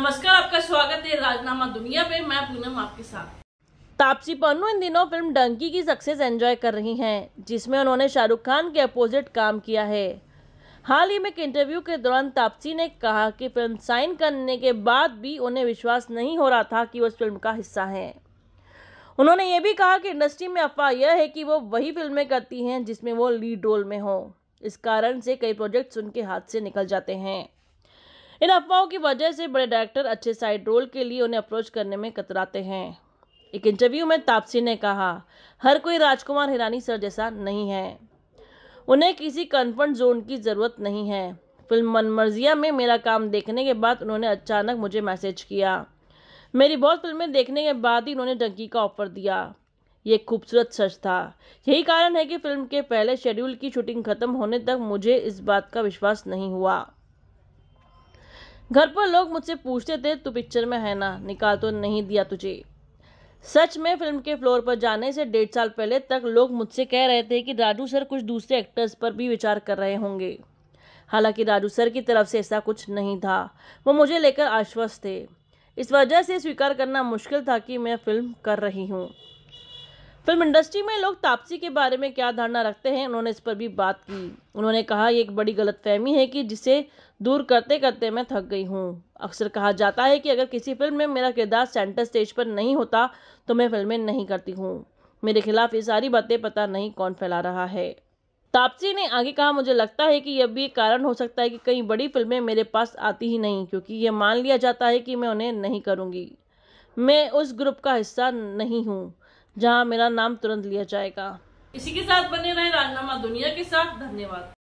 नमस्कार आपका स्वागत है राजनामा दुनिया में मैं पूनम आपके साथ तापसी पन्नू इन दिनों फिल्म डंकी की सक्सेस एंजॉय कर रही हैं जिसमें उन्होंने शाहरुख खान के अपोजिट काम किया है हाल ही में एक इंटरव्यू के दौरान तापसी ने कहा कि फिल्म साइन करने के बाद भी उन्हें विश्वास नहीं हो रहा था कि वो इस फिल्म का हिस्सा हैं उन्होंने ये भी कहा कि इंडस्ट्री में अफवाह यह है कि वो वही फिल्में करती हैं जिसमें वो लीड रोल में हों इस कारण से कई प्रोजेक्ट्स उनके हाथ से निकल जाते हैं इन अफवाहों की वजह से बड़े डायरेक्टर अच्छे साइड रोल के लिए उन्हें अप्रोच करने में कतराते हैं एक इंटरव्यू में तापसी ने कहा हर कोई राजकुमार हिरानी सर जैसा नहीं है उन्हें किसी कन्फर्ट जोन की ज़रूरत नहीं है फिल्म मनमर्जिया में मेरा काम देखने के बाद उन्होंने अचानक मुझे मैसेज किया मेरी बहुत फिल्में देखने के बाद ही उन्होंने डंकी का ऑफर दिया ये खूबसूरत सच था यही कारण है कि फिल्म के पहले शेड्यूल की शूटिंग खत्म होने तक मुझे इस बात का विश्वास नहीं हुआ घर पर लोग मुझसे पूछते थे तू पिक्चर में है ना निकाल तो नहीं दिया तुझे सच में फिल्म के फ्लोर पर जाने से डेढ़ साल पहले तक लोग मुझसे कह रहे थे कि राजू सर कुछ दूसरे एक्टर्स पर भी विचार कर रहे होंगे हालांकि राजू सर की तरफ से ऐसा कुछ नहीं था वो मुझे लेकर आश्वस्त थे इस वजह से स्वीकार करना मुश्किल था कि मैं फिल्म कर रही हूँ फिल्म इंडस्ट्री में लोग तापसी के बारे में क्या धारणा रखते हैं उन्होंने इस पर भी बात की उन्होंने कहा यह एक बड़ी गलतफहमी है कि जिसे दूर करते करते मैं थक गई हूँ अक्सर कहा जाता है कि अगर किसी फिल्म में मेरा किरदार सेंटर स्टेज पर नहीं होता तो मैं फिल्में नहीं करती हूँ मेरे खिलाफ ये सारी बातें पता नहीं कौन फैला रहा है तापसी ने आगे कहा मुझे लगता है कि यह भी एक कारण हो सकता है कि कई बड़ी फिल्में मेरे पास आती ही नहीं क्योंकि यह मान लिया जाता है कि मैं उन्हें नहीं करूँगी मैं उस ग्रुप का हिस्सा नहीं हूँ जहाँ मेरा नाम तुरंत लिया जाएगा इसी के साथ बने रहे राजनामा दुनिया के साथ धन्यवाद